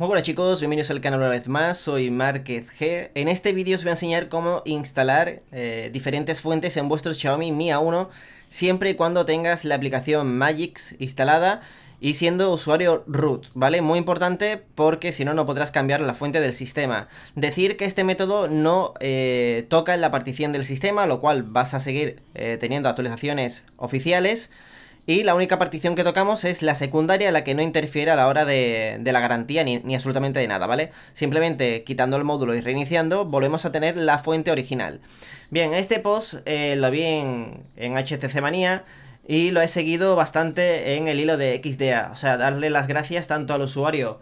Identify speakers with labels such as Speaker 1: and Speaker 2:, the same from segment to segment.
Speaker 1: Muy buenas chicos, bienvenidos al canal una vez más, soy Márquez G. En este vídeo os voy a enseñar cómo instalar eh, diferentes fuentes en vuestro Xiaomi Mi A1 siempre y cuando tengas la aplicación Magix instalada y siendo usuario root, ¿vale? Muy importante porque si no, no podrás cambiar la fuente del sistema. Decir que este método no eh, toca en la partición del sistema, lo cual vas a seguir eh, teniendo actualizaciones oficiales, y la única partición que tocamos es la secundaria, la que no interfiere a la hora de, la garantía ni, absolutamente de nada, ¿vale? Simplemente quitando el módulo y reiniciando, volvemos a tener la fuente original. Bien, este post eh, lo vi en, en HTC Manía y lo he seguido bastante en el hilo de XDA. O sea, darle las gracias tanto al usuario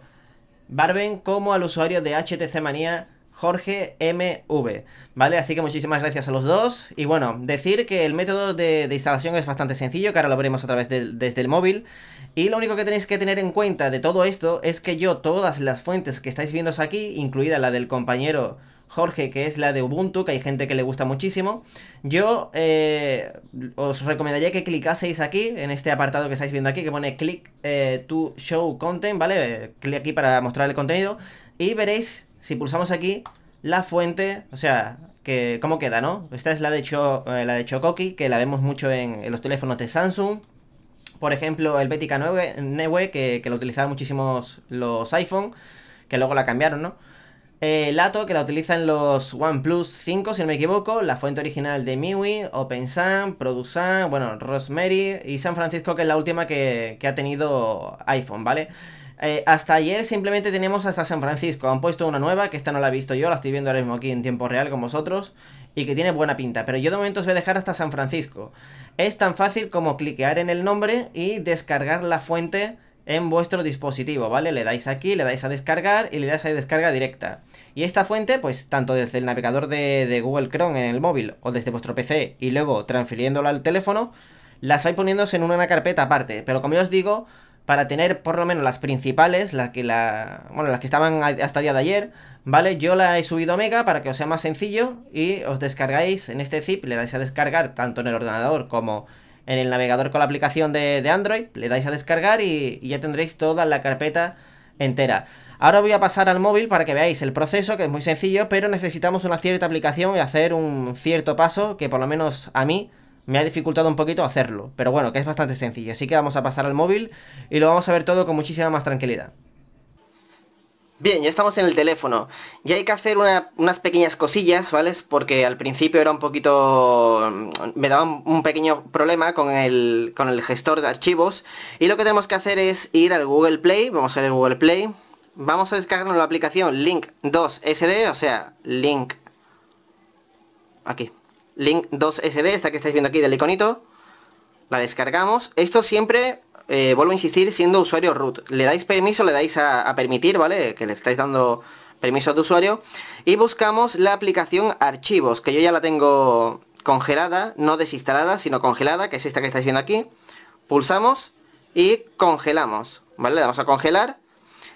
Speaker 1: Barben como al usuario de HTC Manía Jorge MV, ¿vale? Así que muchísimas gracias a los dos. Y bueno, decir que el método de, instalación es bastante sencillo, que ahora lo veremos a través desde el móvil. Y lo único que tenéis que tener en cuenta de todo esto es que yo todas las fuentes que estáis viendo aquí, incluida la del compañero Jorge, que es la de Ubuntu, que hay gente que le gusta muchísimo. Yo eh, os recomendaría que clicaseis aquí, en este apartado que estáis viendo aquí, que pone click eh, to show content, ¿vale? Clic aquí para mostrar el contenido. Y veréis si pulsamos aquí, la fuente, o sea, que cómo queda, ¿no? Esta es la de, Cho, eh, la de Chocoki, que la vemos mucho en, los teléfonos de Samsung. Por ejemplo, el Betica 9, que, que, lo utilizaban muchísimos los iPhone, que luego la cambiaron, ¿no? Eh, Lato, que la utilizan los OnePlus 5, si no me equivoco, la fuente original de MIUI, OpenSan, ProduSan, bueno, Rosemary y San Francisco, que es la última que, que ha tenido iPhone, ¿vale? Eh, hasta ayer simplemente teníamos hasta San Francisco. Han puesto una nueva, que esta no la he visto yo, la estoy viendo ahora mismo aquí en tiempo real con vosotros. Y que tiene buena pinta, pero yo de momento os voy a dejar hasta San Francisco. Es tan fácil como cliquear en el nombre y descargar la fuente en vuestro dispositivo, ¿vale? Le dais aquí, le dais a descargar y le dais a descarga directa. Y esta fuente, pues tanto desde el navegador de, de, Google Chrome en el móvil o desde vuestro PC y luego transfiriéndola al teléfono, las vais poniéndose en una carpeta aparte. Pero como yo os digo, para tener por lo menos las principales, las que la, bueno, las que estaban hasta el día de ayer, ¿vale? Yo la he subido a Mega para que os sea más sencillo y os descargáis en este zip, le dais a descargar tanto en el ordenador como en el navegador con la aplicación de, Android, le dais a descargar y, y ya tendréis toda la carpeta entera. Ahora voy a pasar al móvil para que veáis el proceso, que es muy sencillo, pero necesitamos una cierta aplicación y hacer un cierto paso que por lo menos a mí me ha dificultado un poquito hacerlo, pero bueno, que es bastante sencillo, así que vamos a pasar al móvil y lo vamos a ver todo con muchísima más tranquilidad. Bien, ya estamos en el teléfono. Y hay que hacer unas pequeñas cosillas, ¿vale? Porque al principio era un poquito... Mm, me daba un, pequeño problema con el, con el gestor de archivos. Y lo que tenemos que hacer es ir al Google Play. Vamos a ver el Google Play. Vamos a descargarnos la aplicación Link 2SD, o sea, Link... Aquí link 2sd, esta que estáis viendo aquí del iconito, la descargamos, esto siempre, eh, vuelvo a insistir, siendo usuario root, le dais permiso, le dais a, permitir, ¿vale? Que le estáis dando permiso de usuario, y buscamos la aplicación archivos, que yo ya la tengo congelada, no desinstalada, sino congelada, que es esta que estáis viendo aquí, pulsamos y congelamos, ¿vale? Le damos a congelar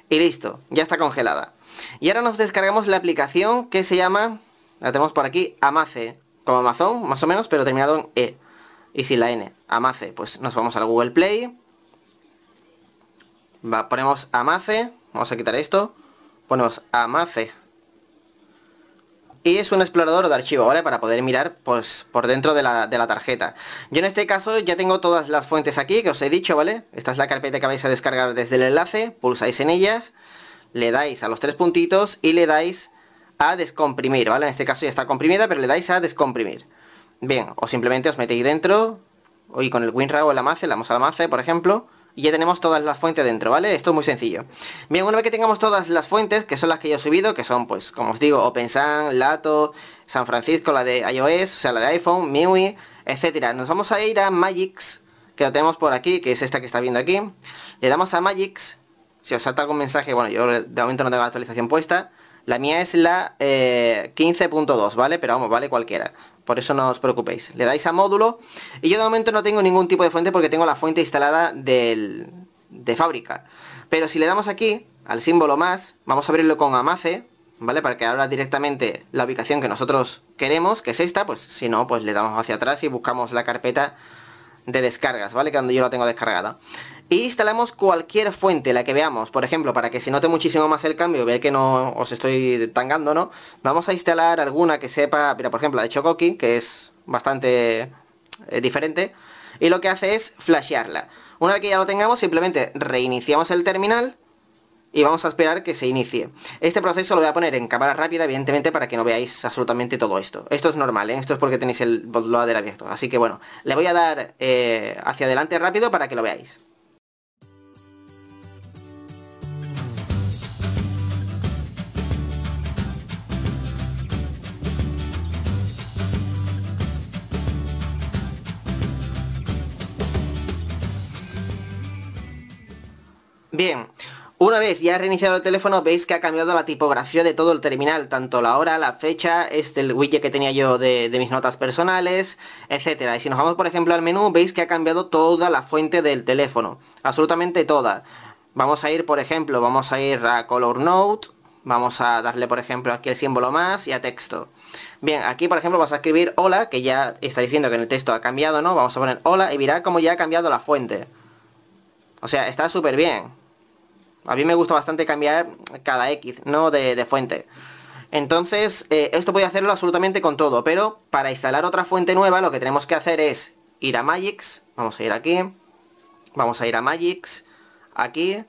Speaker 1: y listo, ya está congelada. Y ahora nos descargamos la aplicación que se llama, la tenemos por aquí, Amace como Amazon, más o menos, pero terminado en E. Y sin la N, Amace, pues nos vamos al Google Play. Va, ponemos Amace, vamos a quitar esto. Ponemos Amace. Y es un explorador de archivo, ¿vale? Para poder mirar pues, por dentro de la, de la tarjeta. Yo en este caso ya tengo todas las fuentes aquí que os he dicho, ¿vale? Esta es la carpeta que vais a descargar desde el enlace, pulsáis en ellas, le dais a los tres puntitos y le dais a descomprimir, ¿vale? En este caso ya está comprimida, pero le dais a descomprimir. Bien, o simplemente os metéis dentro, y con el WinRAR o el AMACE, la al AMACE, por ejemplo, y ya tenemos todas las fuentes dentro, ¿vale? Esto es muy sencillo. Bien, una vez que tengamos todas las fuentes, que son las que yo he subido, que son, pues, como os digo, OpenSan, Lato, San Francisco, la de iOS, o sea, la de iPhone, MIUI, etcétera. Nos vamos a ir a Magix, que lo tenemos por aquí, que es esta que está viendo aquí. Le damos a Magix, si os salta algún mensaje, bueno, yo de momento no tengo la actualización puesta, la mía es la 15.2, eh, ¿vale? Pero vamos, vale cualquiera. Por eso no os preocupéis. Le dais a módulo. Y yo de momento no tengo ningún tipo de fuente porque tengo la fuente instalada de fábrica. Pero si le damos aquí, al símbolo más, vamos a abrirlo con Amace, ¿vale? Para que ahora directamente la ubicación que nosotros queremos, que es esta, pues si no, pues le damos hacia atrás y buscamos la carpeta de descargas, ¿vale? Que donde yo la tengo descargada instalamos cualquier fuente, la que veamos, por ejemplo, para que se note muchísimo más el cambio, ve que no os estoy tangando, ¿no? Vamos a instalar alguna que sepa, pero por ejemplo, la de Chocoki, que es bastante eh, diferente, y lo que hace es flashearla. Una vez que ya lo tengamos, simplemente reiniciamos el terminal y vamos a esperar que se inicie. Este proceso lo voy a poner en cámara rápida, evidentemente, para que no veáis absolutamente todo esto. Esto es normal, ¿eh? esto es porque tenéis el bootloader abierto. Así que bueno, le voy a dar eh, hacia adelante rápido para que lo veáis. Bien, una vez ya reiniciado el teléfono veis que ha cambiado la tipografía de todo el terminal, tanto la hora, la fecha, este el widget que tenía yo de, mis notas personales, etcétera. Y si nos vamos por ejemplo al menú veis que ha cambiado toda la fuente del teléfono, absolutamente toda. Vamos a ir por ejemplo, vamos a ir a Color Note, vamos a darle por ejemplo aquí el símbolo más y a texto. Bien, aquí por ejemplo vas a escribir hola, que ya está diciendo que en el texto ha cambiado, ¿no? Vamos a poner hola y mirad cómo ya ha cambiado la fuente. O sea, está súper bien. A mí me gusta bastante cambiar cada X, ¿no? De, fuente. Entonces, eh, esto puede hacerlo absolutamente con todo, pero para instalar otra fuente nueva lo que tenemos que hacer es ir a Magix, vamos a ir aquí, vamos a ir a Magix, aquí,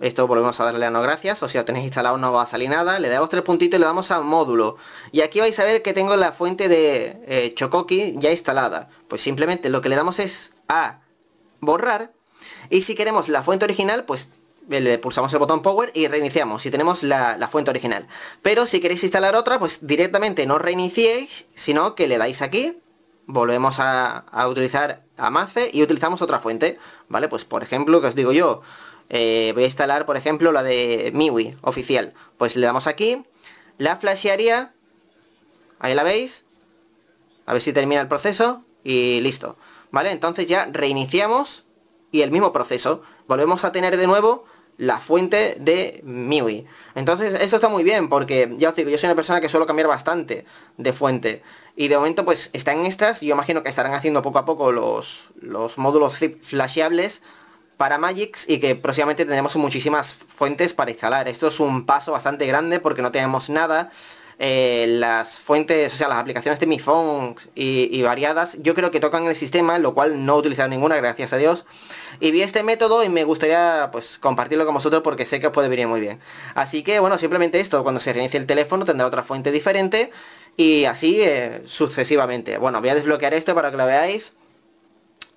Speaker 1: esto volvemos a darle a no gracias, o si lo tenéis instalado no va a salir nada, le damos tres puntitos y le damos a módulo. Y aquí vais a ver que tengo la fuente de eh, chocoqui Chocoki ya instalada. Pues simplemente lo que le damos es a borrar, y si queremos la fuente original, pues eh, le pulsamos el botón power y reiniciamos si tenemos la, fuente original pero si queréis instalar otra pues directamente no reiniciéis sino que le dais aquí volvemos a, a utilizar Amace y utilizamos otra fuente vale pues por ejemplo que os digo yo eh, voy a instalar por ejemplo la de MIUI oficial pues le damos aquí la flashearía ahí la veis a ver si termina el proceso y listo vale entonces ya reiniciamos y el mismo proceso volvemos a tener de nuevo la fuente de MIUI. Entonces, eso está muy bien, porque ya os digo, yo soy una persona que suelo cambiar bastante de fuente. Y de momento, pues, están estas, yo imagino que estarán haciendo poco a poco los, los módulos zip flasheables para Magix y que próximamente tendremos muchísimas fuentes para instalar. Esto es un paso bastante grande porque no tenemos nada eh, las fuentes, o sea, las aplicaciones de mi phone y, variadas, yo creo que tocan el sistema, lo cual no he utilizado ninguna, gracias a Dios. Y vi este método y me gustaría pues compartirlo con vosotros porque sé que os puede venir muy bien. Así que bueno, simplemente esto, cuando se reinicie el teléfono tendrá otra fuente diferente y así eh, sucesivamente. Bueno, voy a desbloquear esto para que lo veáis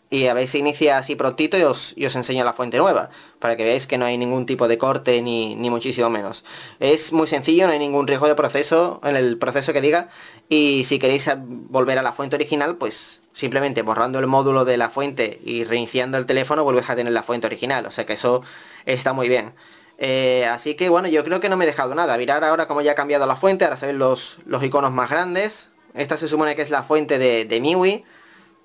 Speaker 1: y a ver si inicia así prontito y os, os, enseño la fuente nueva, para que veáis que no hay ningún tipo de corte ni, muchísimo menos. Es muy sencillo, no hay ningún riesgo de proceso, en el proceso que diga, y si queréis volver a la fuente original, pues simplemente borrando el módulo de la fuente y reiniciando el teléfono vuelves a tener la fuente original, o sea que eso está muy bien. Eh, así que bueno, yo creo que no me he dejado nada. Mirar ahora como ya ha cambiado la fuente, ahora se los, iconos más grandes. Esta se supone que es la fuente de, de MIUI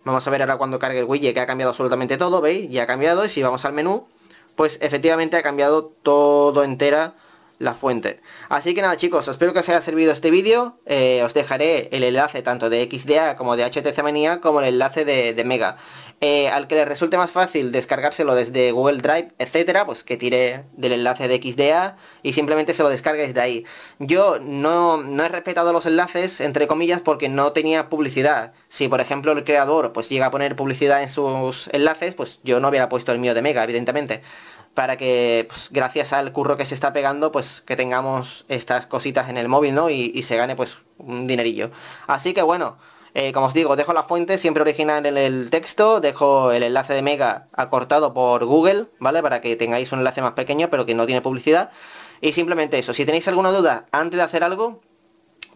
Speaker 1: Vamos a ver ahora cuando cargue el widget que ha cambiado absolutamente todo, ¿veis? Ya ha cambiado y si vamos al menú, pues efectivamente ha cambiado todo entera la fuente. Así que nada chicos, espero que os haya servido este vídeo, eh, os dejaré el enlace tanto de XDA como de HTC como el enlace de Mega. Eh, al que le resulte más fácil descargárselo desde Google Drive, etcétera, pues que tire del enlace de XDA y simplemente se lo descargues de ahí. Yo no, no he respetado los enlaces, entre comillas, porque no tenía publicidad. Si, por ejemplo, el creador pues llega a poner publicidad en sus enlaces, pues yo no hubiera puesto el mío de Mega, evidentemente. Para que, pues, gracias al curro que se está pegando, pues que tengamos estas cositas en el móvil, ¿no? y se gane, pues, un dinerillo. Así que bueno, eh, como os digo, dejo la fuente siempre original en el texto, dejo el enlace de Mega acortado por Google, ¿vale? Para que tengáis un enlace más pequeño pero que no tiene publicidad. Y simplemente eso, si tenéis alguna duda antes de hacer algo,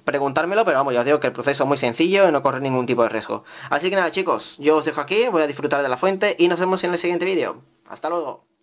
Speaker 1: preguntármelo, pero vamos, yo os digo que el proceso es muy sencillo y no corre ningún tipo de riesgo. Así que nada chicos, yo os dejo aquí, voy a disfrutar de la fuente y nos vemos en el siguiente vídeo. Hasta luego.